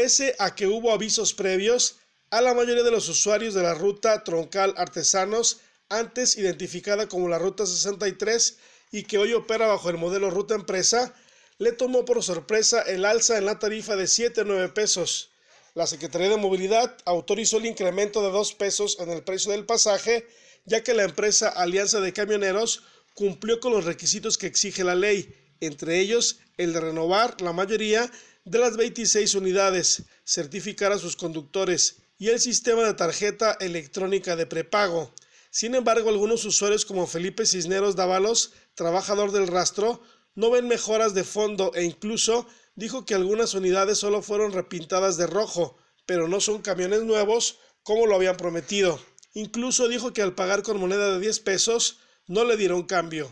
Pese a que hubo avisos previos, a la mayoría de los usuarios de la ruta troncal Artesanos, antes identificada como la Ruta 63 y que hoy opera bajo el modelo Ruta Empresa, le tomó por sorpresa el alza en la tarifa de 7.9 pesos. La Secretaría de Movilidad autorizó el incremento de 2 pesos en el precio del pasaje, ya que la empresa Alianza de Camioneros cumplió con los requisitos que exige la ley, entre ellos el de renovar la mayoría de las 26 unidades, certificar a sus conductores y el sistema de tarjeta electrónica de prepago. Sin embargo, algunos usuarios como Felipe Cisneros Dávalos, trabajador del rastro, no ven mejoras de fondo e incluso dijo que algunas unidades solo fueron repintadas de rojo, pero no son camiones nuevos como lo habían prometido. Incluso dijo que al pagar con moneda de 10 pesos no le dieron cambio.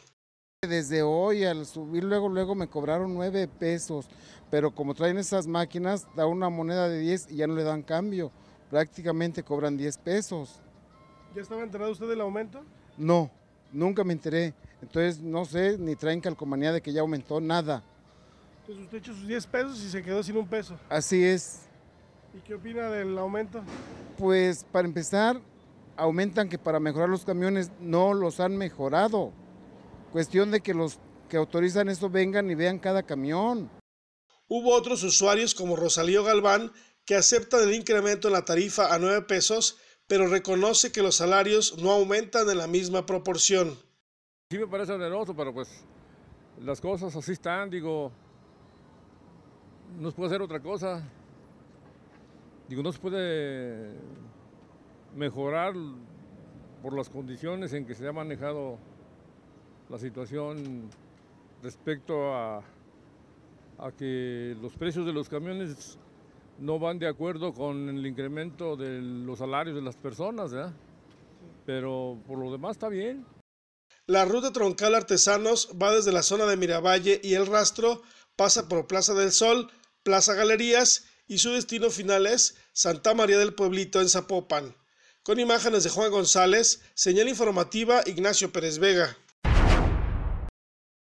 Desde hoy al subir luego luego me cobraron 9 pesos, pero como traen esas máquinas da una moneda de 10 y ya no le dan cambio, prácticamente cobran 10 pesos. ¿Ya estaba enterado usted del aumento? No, nunca me enteré, entonces no sé, ni traen calcomanía de que ya aumentó nada. Entonces pues usted echó sus 10 pesos y se quedó sin un peso. Así es. ¿Y qué opina del aumento? Pues para empezar, aumentan que para mejorar los camiones no los han mejorado. Cuestión de que los que autorizan esto vengan y vean cada camión. Hubo otros usuarios como Rosalío Galván que aceptan el incremento en la tarifa a nueve pesos, pero reconoce que los salarios no aumentan en la misma proporción. Sí me parece oneroso, pero pues las cosas así están, digo, no se puede hacer otra cosa. Digo, no se puede mejorar por las condiciones en que se ha manejado la situación respecto a, a que los precios de los camiones no van de acuerdo con el incremento de los salarios de las personas, pero por lo demás está bien. La ruta troncal Artesanos va desde la zona de Miravalle y El Rastro, pasa por Plaza del Sol, Plaza Galerías y su destino final es Santa María del Pueblito en Zapopan. Con imágenes de Juan González, señal informativa Ignacio Pérez Vega.